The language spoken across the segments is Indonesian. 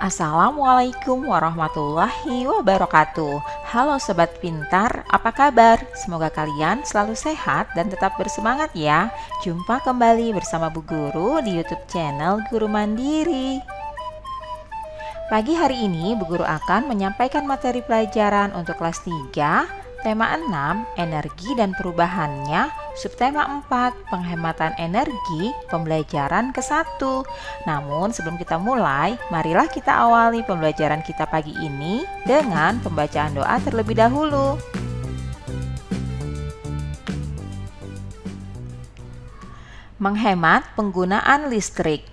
Assalamualaikum warahmatullahi wabarakatuh. Halo sobat pintar, apa kabar? Semoga kalian selalu sehat dan tetap bersemangat ya. Jumpa kembali bersama Bu Guru di YouTube channel Guru Mandiri. Pagi hari ini Bu Guru akan menyampaikan materi pelajaran untuk kelas 3, tema 6, energi dan perubahannya Subtema 4, penghematan energi, pembelajaran ke-1. Namun sebelum kita mulai, marilah kita awali pembelajaran kita pagi ini dengan pembacaan doa terlebih dahulu. Menghemat penggunaan listrik.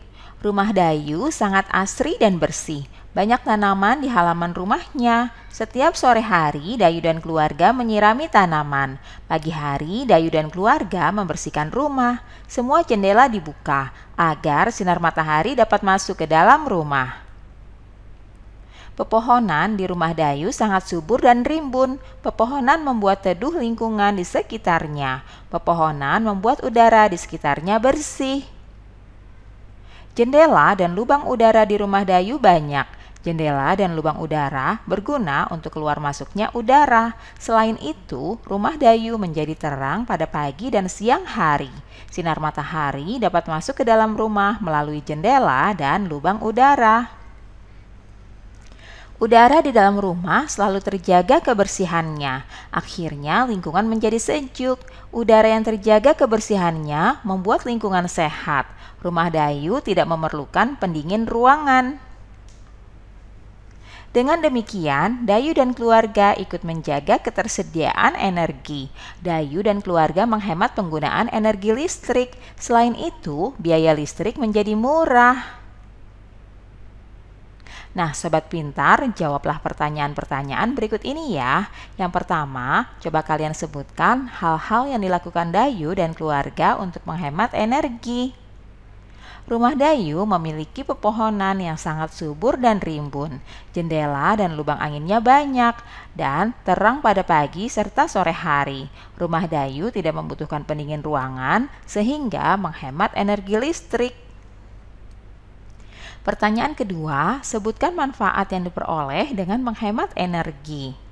Rumah Dayu sangat asri dan bersih. Banyak tanaman di halaman rumahnya. Setiap sore hari, Dayu dan keluarga menyirami tanaman. Pagi hari, Dayu dan keluarga membersihkan rumah. Semua jendela dibuka agar sinar matahari dapat masuk ke dalam rumah. Pepohonan di rumah Dayu sangat subur dan rimbun. Pepohonan membuat teduh lingkungan di sekitarnya. Pepohonan membuat udara di sekitarnya bersih. Jendela dan lubang udara di rumah Dayu banyak. Jendela dan lubang udara berguna untuk keluar masuknya udara. Selain itu, rumah dayu menjadi terang pada pagi dan siang hari. Sinar matahari dapat masuk ke dalam rumah melalui jendela dan lubang udara. Udara di dalam rumah selalu terjaga kebersihannya. Akhirnya, lingkungan menjadi sejuk. Udara yang terjaga kebersihannya membuat lingkungan sehat. Rumah dayu tidak memerlukan pendingin ruangan. Dengan demikian, Dayu dan keluarga ikut menjaga ketersediaan energi. Dayu dan keluarga menghemat penggunaan energi listrik. Selain itu, biaya listrik menjadi murah. Nah, sobat pintar, jawablah pertanyaan-pertanyaan berikut ini ya. Yang pertama, coba kalian sebutkan hal-hal yang dilakukan Dayu dan keluarga untuk menghemat energi. Rumah Dayu memiliki pepohonan yang sangat subur dan rimbun. Jendela dan lubang anginnya banyak dan terang pada pagi serta sore hari. Rumah Dayu tidak membutuhkan pendingin ruangan sehingga menghemat energi listrik. Pertanyaan kedua, sebutkan manfaat yang diperoleh dengan menghemat energi.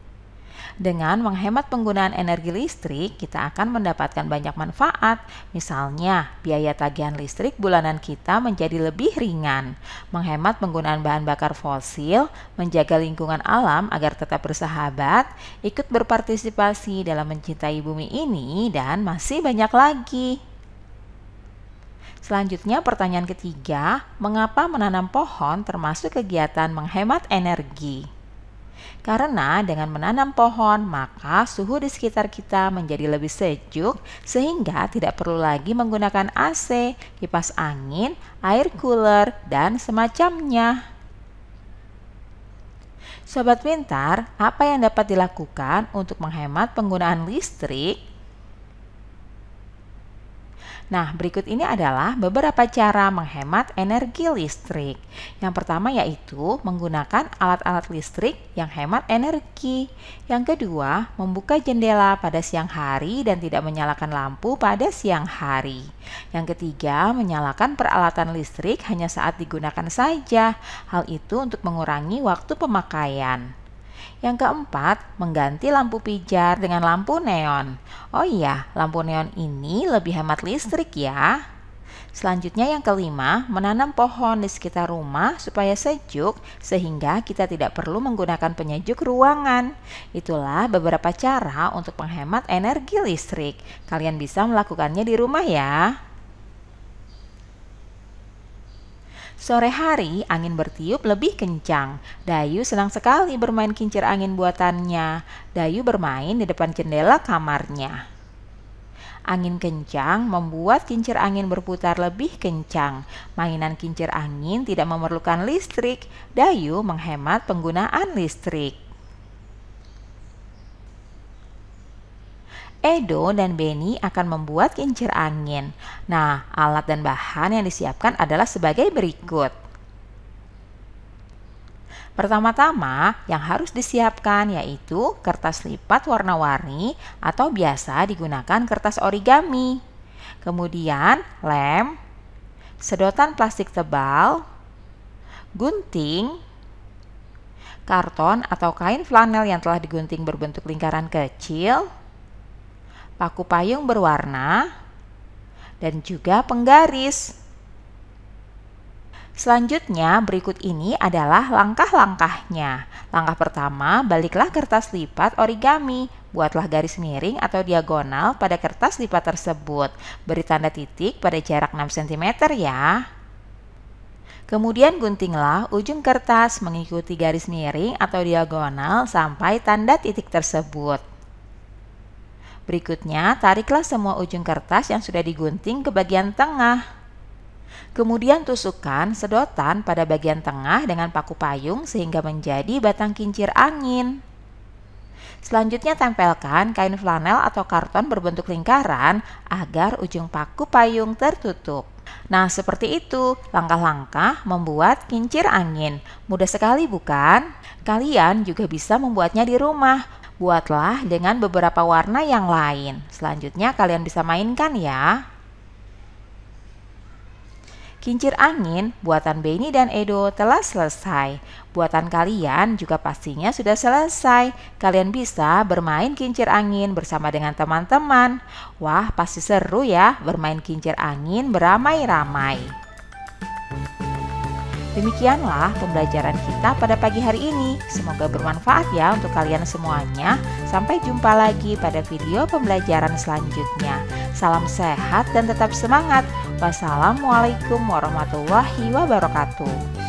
Dengan menghemat penggunaan energi listrik, kita akan mendapatkan banyak manfaat. Misalnya, biaya tagihan listrik bulanan kita menjadi lebih ringan, menghemat penggunaan bahan bakar fosil, menjaga lingkungan alam agar tetap bersahabat, ikut berpartisipasi dalam mencintai bumi ini, dan masih banyak lagi. Selanjutnya pertanyaan ketiga, mengapa menanam pohon termasuk kegiatan menghemat energi? Karena dengan menanam pohon, maka suhu di sekitar kita menjadi lebih sejuk sehingga tidak perlu lagi menggunakan AC, kipas angin, air cooler, dan semacamnya. Sobat pintar, apa yang dapat dilakukan untuk menghemat penggunaan listrik Nah, berikut ini adalah beberapa cara menghemat energi listrik. Yang pertama yaitu menggunakan alat-alat listrik yang hemat energi. Yang kedua, membuka jendela pada siang hari dan tidak menyalakan lampu pada siang hari. Yang ketiga, menyalakan peralatan listrik hanya saat digunakan saja. Hal itu untuk mengurangi waktu pemakaian. Yang keempat, mengganti lampu pijar dengan lampu neon. Oh iya, lampu neon ini lebih hemat listrik ya. Selanjutnya yang kelima, menanam pohon di sekitar rumah supaya sejuk sehingga kita tidak perlu menggunakan penyejuk ruangan. Itulah beberapa cara untuk menghemat energi listrik. Kalian bisa melakukannya di rumah ya. Sore hari, angin bertiup lebih kencang. Dayu senang sekali bermain kincir angin buatannya. Dayu bermain di depan jendela kamarnya. Angin kencang membuat kincir angin berputar lebih kencang. Mainan kincir angin tidak memerlukan listrik. Dayu menghemat penggunaan listrik. Edo dan Benny akan membuat kincir angin. Nah, alat dan bahan yang disiapkan adalah sebagai berikut. Pertama-tama, yang harus disiapkan yaitu kertas lipat warna-warni atau biasa digunakan kertas origami. Kemudian, lem, sedotan plastik tebal, gunting, karton atau kain flanel yang telah digunting berbentuk lingkaran kecil, paku payung berwarna, dan juga penggaris. Selanjutnya, berikut ini adalah langkah-langkahnya. Langkah pertama, baliklah kertas lipat origami. Buatlah garis miring atau diagonal pada kertas lipat tersebut. Beri tanda titik pada jarak 6 cm ya. Kemudian guntinglah ujung kertas mengikuti garis miring atau diagonal sampai tanda titik tersebut. Berikutnya, tariklah semua ujung kertas yang sudah digunting ke bagian tengah. Kemudian tusukkan sedotan pada bagian tengah dengan paku payung sehingga menjadi batang kincir angin. Selanjutnya tempelkan kain flanel atau karton berbentuk lingkaran agar ujung paku payung tertutup. Nah, seperti itu langkah-langkah membuat kincir angin. Mudah sekali bukan? Kalian juga bisa membuatnya di rumah. Buatlah dengan beberapa warna yang lain. Selanjutnya kalian bisa mainkan ya. Kincir angin buatan Beni dan Edo telah selesai. Buatan kalian juga pastinya sudah selesai. Kalian bisa bermain kincir angin bersama dengan teman-teman. Wah, pasti seru ya bermain kincir angin beramai-ramai. Demikianlah pembelajaran kita pada pagi hari ini. Semoga bermanfaat ya untuk kalian semuanya. Sampai jumpa lagi pada video pembelajaran selanjutnya. Salam sehat dan tetap semangat. Wassalamualaikum warahmatullahi wabarakatuh.